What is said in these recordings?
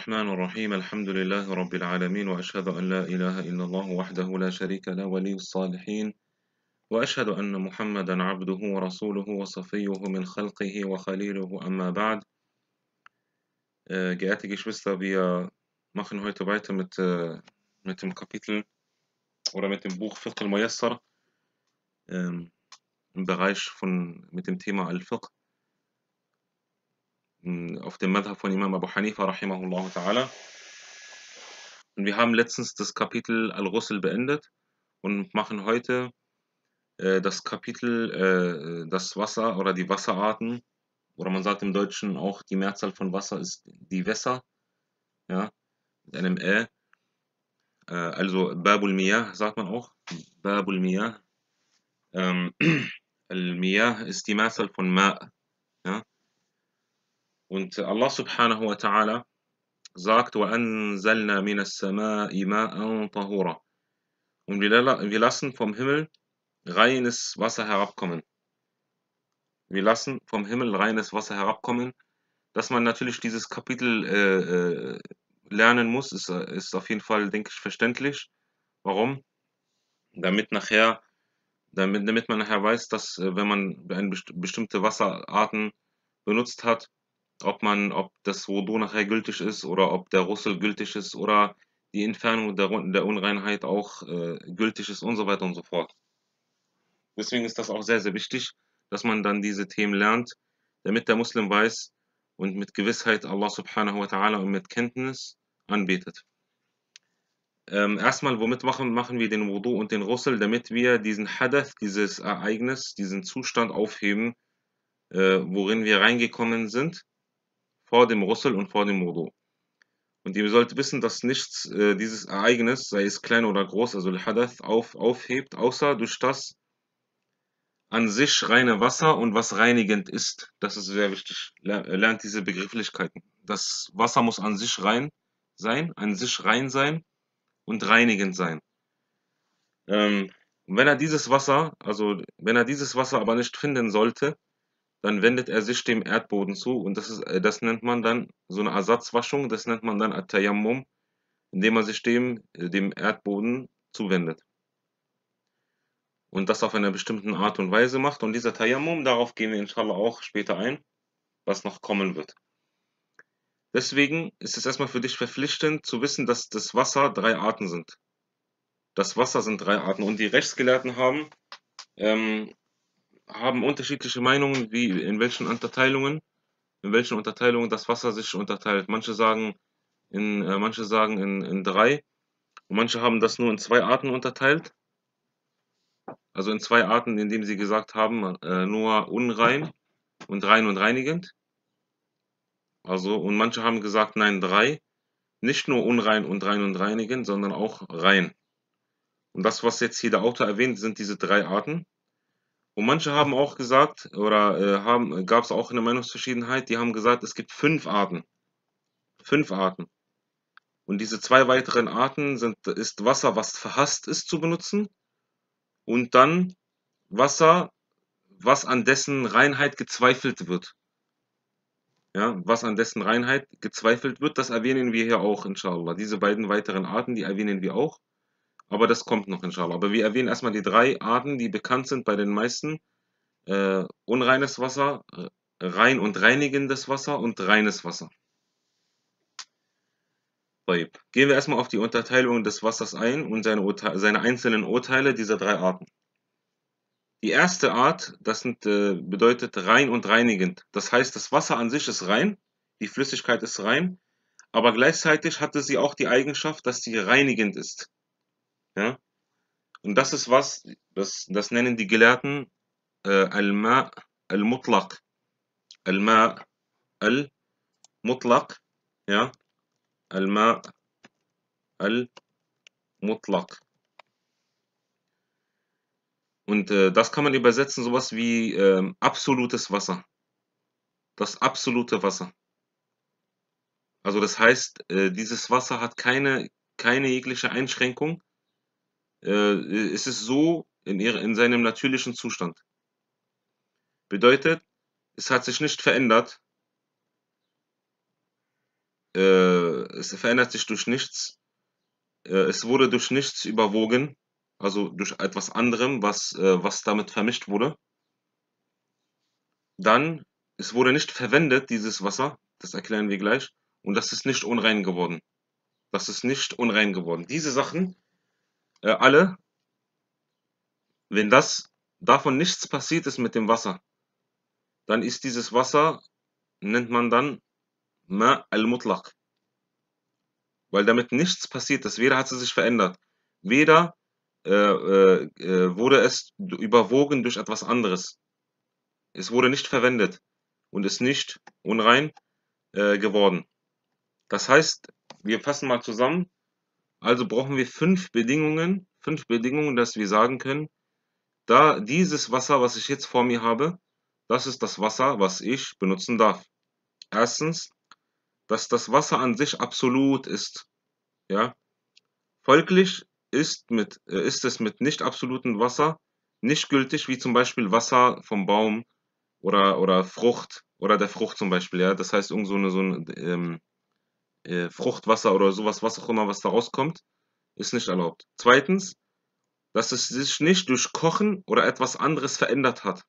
الرحمن الرحيم الحمد لله رب العالمين وأشهد أن لا إله إلا الله وحده لا شريك له ولي الصالحين وأشهد أن محمدا عبده ورسوله وصفيه من خلقه وخليله أما بعد جاءت Geschwister, wir machen heute weiter mit, مت dem Kapitel oder mit dem Buch Fiqh al-Muyassar im Bereich Hm, auf dem Madhab von Imam Abu Hanifa rahimahullah ta'ala. Und wir haben letztens das Kapitel Al-Ghusl beendet und machen heute äh, das Kapitel äh, das Wasser oder die Wasserarten oder man sagt im Deutschen auch die Mehrzahl von Wasser ist die Wässer, ja, mit einem Ä. Äh, also Babul Miyah sagt man auch, Babul Miyah. Ähm, Al-Miyah ist die Mehrzahl von Ma, und Allah subhanahu wa ta'ala sagt, وَأَنزَلْنَا مِنَ السَّمَاءِ مَاءً طَهُورًا Und wir lassen vom Himmel reines Wasser herabkommen. Wir lassen vom Himmel reines Wasser herabkommen. Dass man natürlich dieses Kapitel äh, äh lernen muss, ist, ist auf jeden Fall, denke ich, verständlich. Warum? Damit nachher, damit, damit man nachher weiß, dass äh, wenn man ein best bestimmte Wasserarten benutzt hat, ob man, ob das Wudu nachher gültig ist oder ob der Russel gültig ist oder die Entfernung der, der Unreinheit auch äh, gültig ist und so weiter und so fort. Deswegen ist das auch sehr, sehr wichtig, dass man dann diese Themen lernt, damit der Muslim weiß und mit Gewissheit Allah subhanahu wa ta'ala und mit Kenntnis anbetet. Ähm, erstmal, womit machen, machen wir den Wudu und den Russel, damit wir diesen Hadith, dieses Ereignis, diesen Zustand aufheben, äh, worin wir reingekommen sind vor dem Russel und vor dem Wudu. Und ihr sollt wissen, dass nichts äh, dieses Ereignis, sei es klein oder groß, also Al-Hadath, auf, aufhebt, außer durch das an sich reine Wasser und was reinigend ist. Das ist sehr wichtig. Äh, lernt diese Begrifflichkeiten. Das Wasser muss an sich rein sein, an sich rein sein und reinigend sein. Ähm, wenn er dieses Wasser, also wenn er dieses Wasser aber nicht finden sollte, dann wendet er sich dem Erdboden zu und das, ist, äh, das nennt man dann so eine Ersatzwaschung, das nennt man dann Atayammum, indem man sich dem, äh, dem Erdboden zuwendet. Und das auf einer bestimmten Art und Weise macht. Und dieser Tayammum, darauf gehen wir inshallah auch später ein, was noch kommen wird. Deswegen ist es erstmal für dich verpflichtend zu wissen, dass das Wasser drei Arten sind. Das Wasser sind drei Arten. Und die Rechtsgelehrten haben ähm, haben unterschiedliche Meinungen, wie in welchen Unterteilungen, in welchen Unterteilungen das Wasser sich unterteilt. Manche sagen in, äh, manche sagen in, in drei und manche haben das nur in zwei Arten unterteilt. Also in zwei Arten, indem sie gesagt haben, äh, nur unrein und rein und reinigend. Also, und manche haben gesagt, nein, drei. Nicht nur unrein und rein und reinigend, sondern auch rein. Und das, was jetzt hier der Autor erwähnt, sind diese drei Arten. Und manche haben auch gesagt, oder äh, haben, gab es auch eine Meinungsverschiedenheit, die haben gesagt, es gibt fünf Arten. Fünf Arten. Und diese zwei weiteren Arten sind, ist Wasser, was verhasst ist zu benutzen. Und dann Wasser, was an dessen Reinheit gezweifelt wird. Ja, was an dessen Reinheit gezweifelt wird, das erwähnen wir hier auch, inshallah. Diese beiden weiteren Arten, die erwähnen wir auch. Aber das kommt noch inshallah. Aber wir erwähnen erstmal die drei Arten, die bekannt sind bei den meisten. Äh, unreines Wasser, äh, rein und reinigendes Wasser und reines Wasser. Gehen wir erstmal auf die Unterteilung des Wassers ein und seine, seine einzelnen Urteile dieser drei Arten. Die erste Art, das sind, äh, bedeutet rein und reinigend. Das heißt, das Wasser an sich ist rein, die Flüssigkeit ist rein, aber gleichzeitig hatte sie auch die Eigenschaft, dass sie reinigend ist. Ja? Und das ist was, das, das nennen die Gelehrten äh, Al-Ma Al-Mutlaq. Al-Ma Al-Mutlaq. Ja? Al-Ma Al-Mutlaq. Und äh, das kann man übersetzen, sowas wie äh, absolutes Wasser. Das absolute Wasser. Also das heißt, äh, dieses Wasser hat keine, keine jegliche Einschränkung äh, ist es so in, in seinem natürlichen Zustand. Bedeutet, es hat sich nicht verändert. Äh, es verändert sich durch nichts. Äh, es wurde durch nichts überwogen, also durch etwas anderem, was, äh, was damit vermischt wurde. Dann, es wurde nicht verwendet, dieses Wasser, das erklären wir gleich, und das ist nicht unrein geworden. Das ist nicht unrein geworden. Diese Sachen äh, alle, wenn das davon nichts passiert ist mit dem Wasser, dann ist dieses Wasser, nennt man dann Ma al-Mutlaq. Weil damit nichts passiert ist, weder hat es sich verändert, weder äh, äh, äh, wurde es überwogen durch etwas anderes. Es wurde nicht verwendet und ist nicht unrein äh, geworden. Das heißt, wir fassen mal zusammen, also brauchen wir fünf Bedingungen, fünf Bedingungen, dass wir sagen können, da dieses Wasser, was ich jetzt vor mir habe, das ist das Wasser, was ich benutzen darf. Erstens, dass das Wasser an sich absolut ist. Ja? Folglich ist, mit, äh, ist es mit nicht absolutem Wasser nicht gültig, wie zum Beispiel Wasser vom Baum oder, oder Frucht oder der Frucht zum Beispiel. Ja? Das heißt, irgend so eine, so eine ähm, äh, Fruchtwasser oder sowas, was auch immer, was da rauskommt, ist nicht erlaubt. Zweitens, dass es sich nicht durch Kochen oder etwas anderes verändert hat.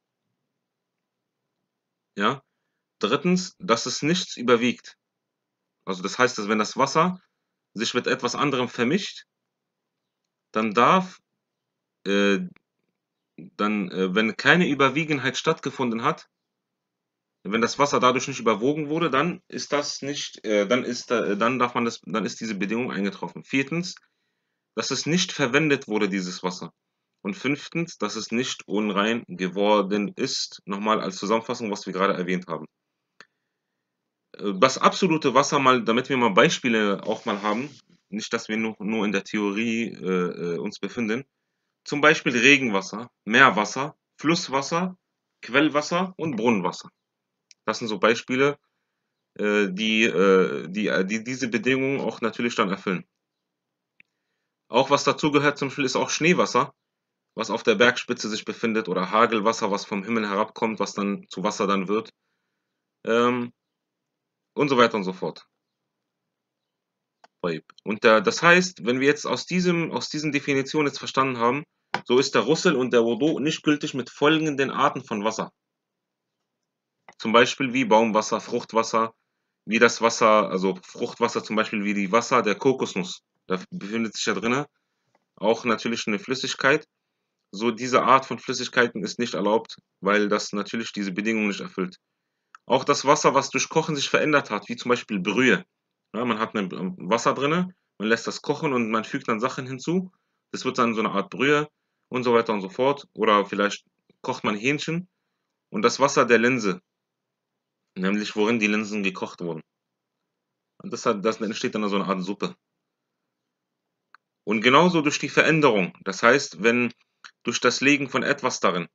Ja? Drittens, dass es nichts überwiegt. Also das heißt, dass wenn das Wasser sich mit etwas anderem vermischt, dann darf, äh, dann, äh, wenn keine Überwiegenheit stattgefunden hat, wenn das Wasser dadurch nicht überwogen wurde, dann ist das nicht, äh, dann ist da, äh, dann darf man das, dann ist diese Bedingung eingetroffen. Viertens, dass es nicht verwendet wurde, dieses Wasser. Und fünftens, dass es nicht unrein geworden ist. Nochmal als Zusammenfassung, was wir gerade erwähnt haben. Äh, das absolute Wasser mal, damit wir mal Beispiele auch mal haben, nicht, dass wir nur, nur in der Theorie äh, äh uns befinden. Zum Beispiel Regenwasser, Meerwasser, Flusswasser, Quellwasser und Brunnenwasser. Das sind so Beispiele, äh, die, äh, die, äh, die diese Bedingungen auch natürlich dann erfüllen. Auch was dazugehört zum Beispiel ist auch Schneewasser, was auf der Bergspitze sich befindet oder Hagelwasser, was vom Himmel herabkommt, was dann zu Wasser dann wird ähm, und so weiter und so fort. Und der, das heißt, wenn wir jetzt aus, diesem, aus diesen Definitionen jetzt verstanden haben, so ist der Russel und der Wodo nicht gültig mit folgenden Arten von Wasser. Zum Beispiel wie Baumwasser, Fruchtwasser, wie das Wasser, also Fruchtwasser zum Beispiel wie die Wasser der Kokosnuss. Da befindet sich ja drinne auch natürlich eine Flüssigkeit. So diese Art von Flüssigkeiten ist nicht erlaubt, weil das natürlich diese Bedingungen nicht erfüllt. Auch das Wasser, was durch Kochen sich verändert hat, wie zum Beispiel Brühe. Ja, man hat ein äh, Wasser drinne, man lässt das kochen und man fügt dann Sachen hinzu. Das wird dann so eine Art Brühe und so weiter und so fort. Oder vielleicht kocht man Hähnchen und das Wasser der Linse nämlich worin die Linsen gekocht wurden. Und das, hat, das entsteht dann so eine Art Suppe. Und genauso durch die Veränderung, das heißt, wenn durch das Legen von etwas darin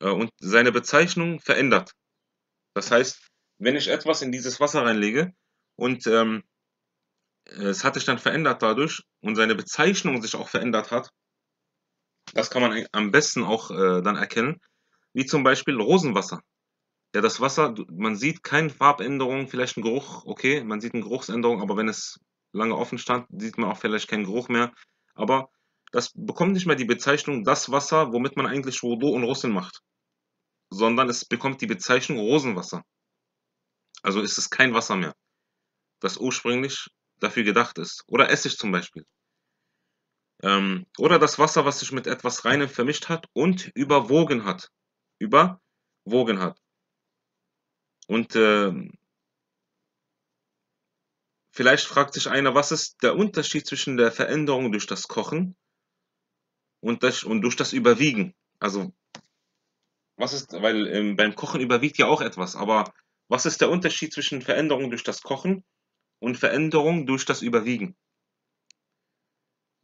äh, und seine Bezeichnung verändert. Das heißt, wenn ich etwas in dieses Wasser reinlege und ähm, es hat sich dann verändert dadurch und seine Bezeichnung sich auch verändert hat, das kann man am besten auch äh, dann erkennen, wie zum Beispiel Rosenwasser. Ja, das Wasser, man sieht keine Farbänderung, vielleicht einen Geruch, okay, man sieht eine Geruchsänderung, aber wenn es lange offen stand, sieht man auch vielleicht keinen Geruch mehr. Aber das bekommt nicht mehr die Bezeichnung das Wasser, womit man eigentlich Wodo und Russin macht, sondern es bekommt die Bezeichnung Rosenwasser. Also ist es kein Wasser mehr, das ursprünglich dafür gedacht ist. Oder Essig zum Beispiel. Ähm, oder das Wasser, was sich mit etwas Reinem vermischt hat und überwogen hat überwogen hat. Und äh, vielleicht fragt sich einer, was ist der Unterschied zwischen der Veränderung durch das Kochen und, das, und durch das Überwiegen? Also, was ist, weil ähm, beim Kochen überwiegt ja auch etwas, aber was ist der Unterschied zwischen Veränderung durch das Kochen und Veränderung durch das Überwiegen?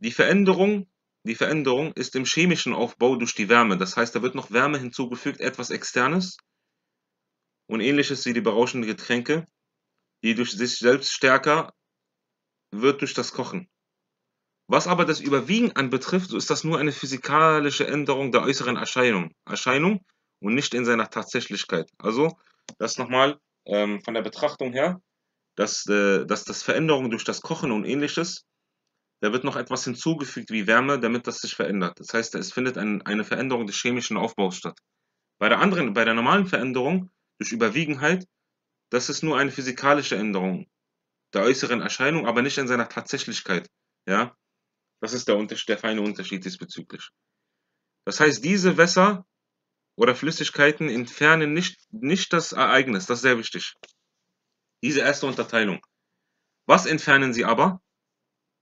Die Veränderung die Veränderung ist im chemischen Aufbau durch die Wärme. Das heißt, da wird noch Wärme hinzugefügt, etwas Externes. Und ähnliches wie die berauschenden Getränke, die durch sich selbst stärker wird durch das Kochen. Was aber das Überwiegen anbetrifft, so ist das nur eine physikalische Änderung der äußeren Erscheinung, Erscheinung und nicht in seiner Tatsächlichkeit. Also, das nochmal ähm, von der Betrachtung her, dass, äh, dass das Veränderung durch das Kochen und ähnliches da wird noch etwas hinzugefügt wie Wärme, damit das sich verändert. Das heißt, es findet ein, eine Veränderung des chemischen Aufbaus statt. Bei der anderen, bei der normalen Veränderung durch Überwiegenheit, das ist nur eine physikalische Änderung der äußeren Erscheinung, aber nicht in seiner Tatsächlichkeit. Ja, das ist der, der feine Unterschied diesbezüglich. Das heißt, diese Wässer oder Flüssigkeiten entfernen nicht, nicht das Ereignis. Das ist sehr wichtig. Diese erste Unterteilung. Was entfernen sie aber?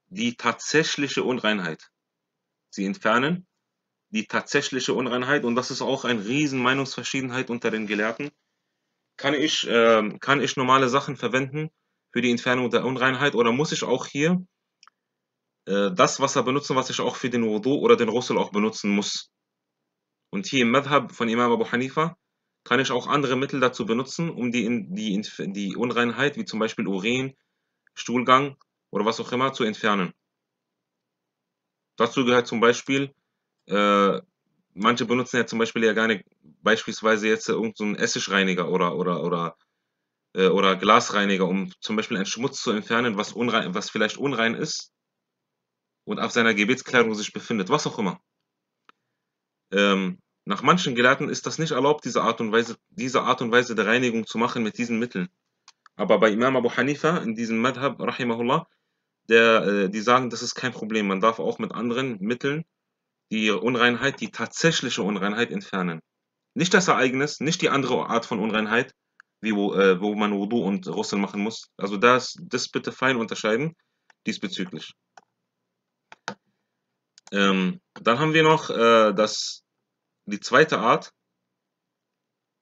die tatsächliche Unreinheit. Sie entfernen die tatsächliche Unreinheit und das ist auch eine riesen Meinungsverschiedenheit unter den Gelehrten. Kann ich, äh, kann ich normale Sachen verwenden für die Entfernung der Unreinheit oder muss ich auch hier äh, das Wasser benutzen, was ich auch für den Wudu oder den Russel auch benutzen muss? Und hier im Madhab von Imam Abu Hanifa kann ich auch andere Mittel dazu benutzen, um die, die, die Unreinheit, wie zum Beispiel Urin, Stuhlgang oder was auch immer zu entfernen. Dazu gehört zum Beispiel, äh, manche benutzen ja zum Beispiel ja gar nicht beispielsweise jetzt irgendeinen so Essigreiniger oder oder oder äh, oder Glasreiniger, um zum Beispiel einen Schmutz zu entfernen, was unrein, was vielleicht unrein ist und auf seiner Gebetskleidung sich befindet, was auch immer. Ähm, nach manchen Gelehrten ist das nicht erlaubt, diese Art und Weise, diese Art und Weise der Reinigung zu machen mit diesen Mitteln. Aber bei Imam Abu Hanifa in diesem Madhab, rahimahullah, der, äh, die sagen, das ist kein Problem. Man darf auch mit anderen Mitteln die Unreinheit, die tatsächliche Unreinheit entfernen. Nicht das Ereignis, nicht die andere Art von Unreinheit, wie wo, äh, wo man Wudu und Russel machen muss. Also das, das bitte fein unterscheiden diesbezüglich. Ähm, dann haben wir noch äh, das, die zweite Art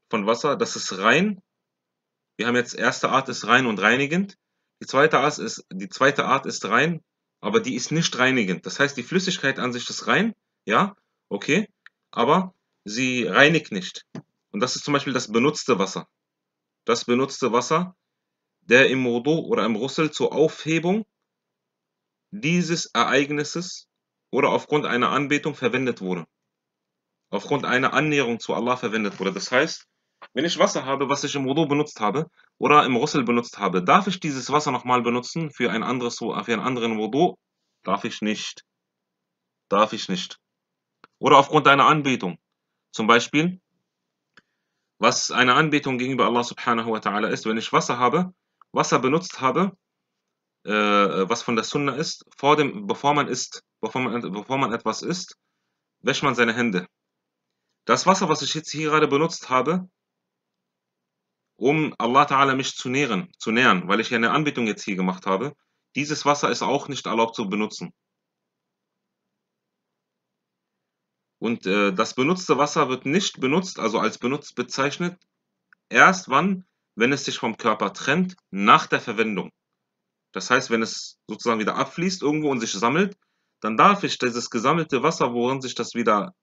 von Wasser, das ist rein. Wir haben jetzt erste Art ist rein und reinigend. Die zweite Art ist, die zweite Art ist rein, aber die ist nicht reinigend. Das heißt, die Flüssigkeit an sich ist rein, ja, okay, aber sie reinigt nicht. Und das ist zum Beispiel das benutzte Wasser. Das benutzte Wasser, der im Wudu oder im Russel zur Aufhebung dieses Ereignisses oder aufgrund einer Anbetung verwendet wurde. Aufgrund einer Annäherung zu Allah verwendet wurde. Das heißt, wenn ich Wasser habe, was ich im Wudu benutzt habe oder im Rüssel benutzt habe, darf ich dieses Wasser nochmal benutzen für, ein anderes, für einen anderen Wudu? Darf ich nicht. Darf ich nicht. Oder aufgrund einer Anbetung. Zum Beispiel, was eine Anbetung gegenüber Allah subhanahu wa ta'ala ist, wenn ich Wasser habe, Wasser benutzt habe, äh, was von der Sunna ist, vor dem, bevor man isst, bevor man, bevor man etwas isst, wäscht man seine Hände. Das Wasser, was ich jetzt hier gerade benutzt habe, um Allah Ta'ala mich zu nähren, zu nähern, weil ich ja eine Anbetung jetzt hier gemacht habe. Dieses Wasser ist auch nicht erlaubt zu benutzen. Und äh, das benutzte Wasser wird nicht benutzt, also als benutzt bezeichnet, erst wann, wenn es sich vom Körper trennt, nach der Verwendung. Das heißt, wenn es sozusagen wieder abfließt irgendwo und sich sammelt, dann darf ich dieses gesammelte Wasser, worin sich das wieder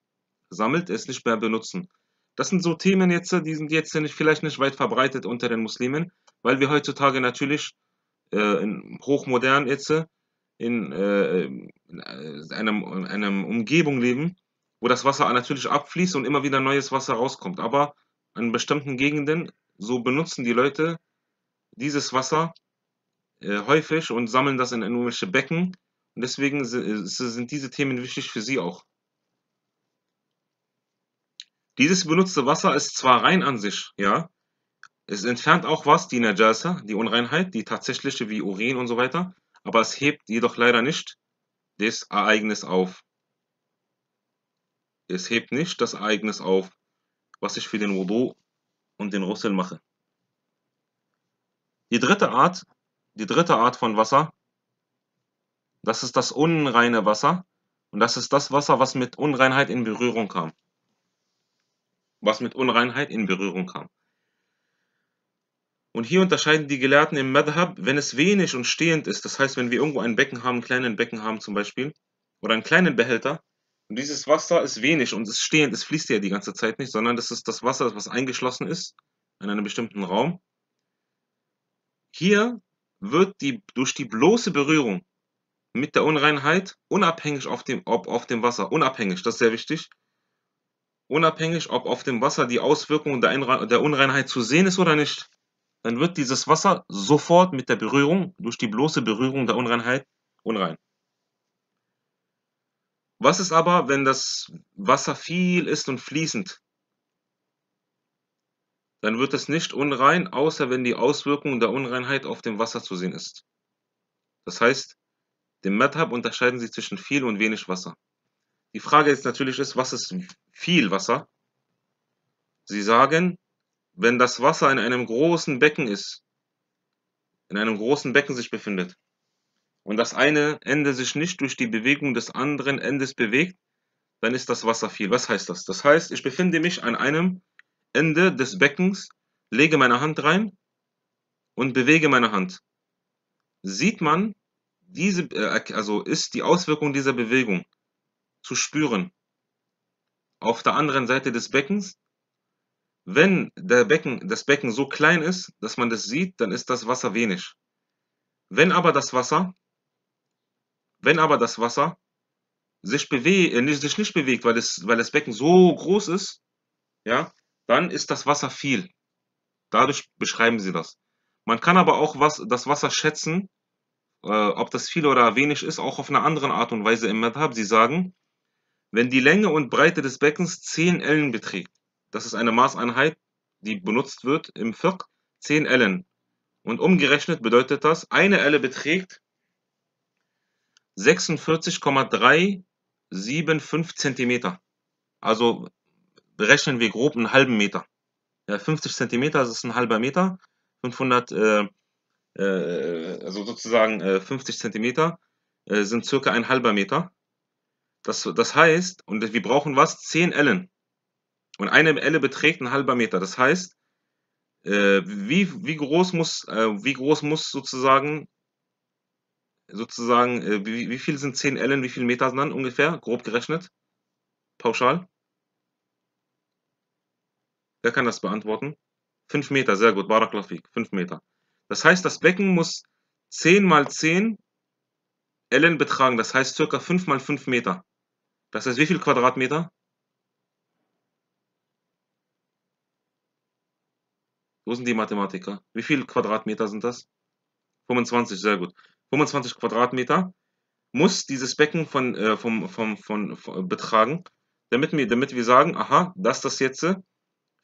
sammelt, es nicht mehr benutzen. Das sind so Themen jetzt, die sind jetzt nicht, vielleicht nicht weit verbreitet unter den Muslimen, weil wir heutzutage natürlich äh, in hochmodern jetzt in, äh, in einem, in einem Umgebung leben, wo das Wasser natürlich abfließt und immer wieder neues Wasser rauskommt. Aber in bestimmten Gegenden, so benutzen die Leute dieses Wasser äh, häufig und sammeln das in irgendwelche Becken. Und deswegen äh, sind diese Themen wichtig für sie auch. Dieses benutzte Wasser ist zwar rein an sich, ja, es entfernt auch was, die Najasa, die Unreinheit, die tatsächliche wie Urin und so weiter, aber es hebt jedoch leider nicht das Ereignis auf. Es hebt nicht das Ereignis auf, was ich für den Wudu und den Russel mache. Die dritte Art, die dritte Art von Wasser, das ist das unreine Wasser und das ist das Wasser, was mit Unreinheit in Berührung kam was mit Unreinheit in Berührung kam. Und hier unterscheiden die Gelehrten im Madhab, wenn es wenig und stehend ist, das heißt, wenn wir irgendwo ein Becken haben, einen kleinen Becken haben zum Beispiel, oder einen kleinen Behälter, und dieses Wasser ist wenig und ist stehend, es fließt ja die ganze Zeit nicht, sondern das ist das Wasser, was eingeschlossen ist in einem bestimmten Raum. Hier wird die, durch die bloße Berührung mit der Unreinheit unabhängig auf dem, ob auf dem Wasser, unabhängig, das ist sehr wichtig, unabhängig, ob auf dem Wasser die Auswirkung der, der Unreinheit zu sehen ist oder nicht, dann wird dieses Wasser sofort mit der Berührung, durch die bloße Berührung der Unreinheit, unrein. Was ist aber, wenn das Wasser viel ist und fließend? Dann wird es nicht unrein, außer wenn die Auswirkung der Unreinheit auf dem Wasser zu sehen ist. Das heißt, dem Madhab unterscheiden sie zwischen viel und wenig Wasser. Die Frage jetzt natürlich ist, was ist viel Wasser. Sie sagen, wenn das Wasser in einem großen Becken ist, in einem großen Becken sich befindet und das eine Ende sich nicht durch die Bewegung des anderen Endes bewegt, dann ist das Wasser viel. Was heißt das? Das heißt, ich befinde mich an einem Ende des Beckens, lege meine Hand rein und bewege meine Hand. Sieht man, diese, äh, also ist die Auswirkung dieser Bewegung zu spüren auf der anderen Seite des Beckens. Wenn der Becken, das Becken so klein ist, dass man das sieht, dann ist das Wasser wenig. Wenn aber das Wasser, wenn aber das Wasser sich, äh, sich nicht bewegt, weil, es, weil das Becken so groß ist, ja, dann ist das Wasser viel. Dadurch beschreiben sie das. Man kann aber auch was, das Wasser schätzen, äh, ob das viel oder wenig ist, auch auf eine andere Art und Weise im Madhab. Sie sagen, wenn die Länge und Breite des Beckens 10 Ellen beträgt, das ist eine Maßeinheit, die benutzt wird im Firk, 10 Ellen. Und umgerechnet bedeutet das, eine Elle beträgt 46,375 Zentimeter. Also berechnen wir grob einen halben Meter. Ja, 50 Zentimeter, das ist ein halber Meter. 500, äh, äh, also sozusagen äh, 50 Zentimeter äh, sind circa ein halber Meter. Das, das heißt, und wir brauchen was? 10 Ellen. Und eine Elle beträgt ein halber Meter. Das heißt, äh, wie, wie, groß muss, äh, wie groß muss sozusagen, sozusagen, äh, wie, wie viel sind 10 Ellen, wie viele Meter sind dann ungefähr, grob gerechnet? Pauschal? Wer kann das beantworten? 5 Meter, sehr gut, Baraklafik, 5 Meter. Das heißt, das Becken muss 10 mal 10 Ellen betragen, das heißt circa 5 mal 5 Meter. Das ist wie viel Quadratmeter? Wo sind die Mathematiker? Wie viel Quadratmeter sind das? 25, sehr gut. 25 Quadratmeter muss dieses Becken von, äh, vom, vom, von, von, äh, betragen, damit wir, damit wir sagen, aha, dass das jetzt äh,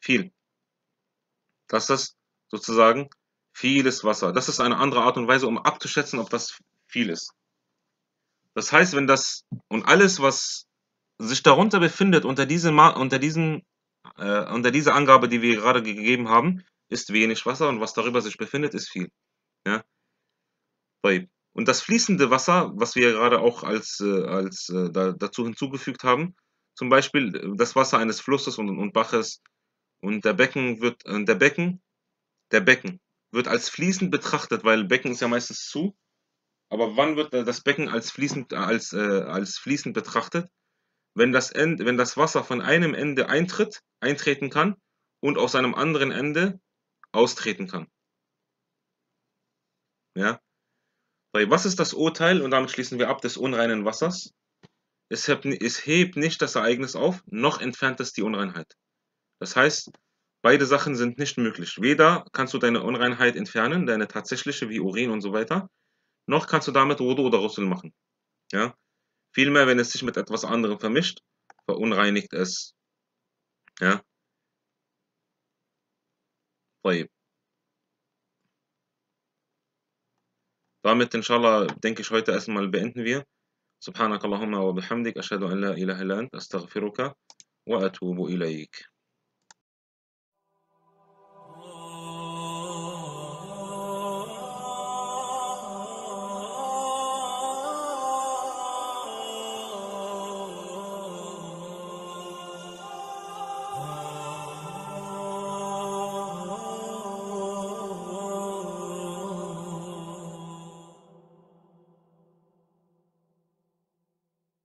viel. Dass das sozusagen vieles Wasser. Das ist eine andere Art und Weise, um abzuschätzen, ob das viel ist. Das heißt, wenn das und alles, was sich darunter befindet, unter, diese unter, diesen, äh, unter dieser Angabe, die wir gerade gegeben haben, ist wenig Wasser und was darüber sich befindet, ist viel. Ja? Und das fließende Wasser, was wir gerade auch als, äh, als äh, dazu hinzugefügt haben, zum Beispiel äh, das Wasser eines Flusses und, und Baches und der Becken wird, äh, der Becken, der Becken wird als fließend betrachtet, weil Becken ist ja meistens zu. Aber wann wird äh, das Becken als fließend, als, äh, als fließend betrachtet? wenn das, End, wenn das Wasser von einem Ende eintritt, eintreten kann und aus einem anderen Ende austreten kann. Ja? Weil was ist das Urteil, und damit schließen wir ab, des unreinen Wassers? Es hebt, es hebt nicht das Ereignis auf, noch entfernt es die Unreinheit. Das heißt, beide Sachen sind nicht möglich. Weder kannst du deine Unreinheit entfernen, deine tatsächliche wie Urin und so weiter, noch kannst du damit Wudu oder Rüssel machen. Ja? Vielmehr, wenn es sich mit etwas anderem vermischt, verunreinigt es. Ja? طيب. Damit, inshallah, denke ich, heute erstmal beenden wir. Subhanakallahumma wa bihamdik, ashadu an la ilaha illa إلا astaghfiruka wa atubu إليك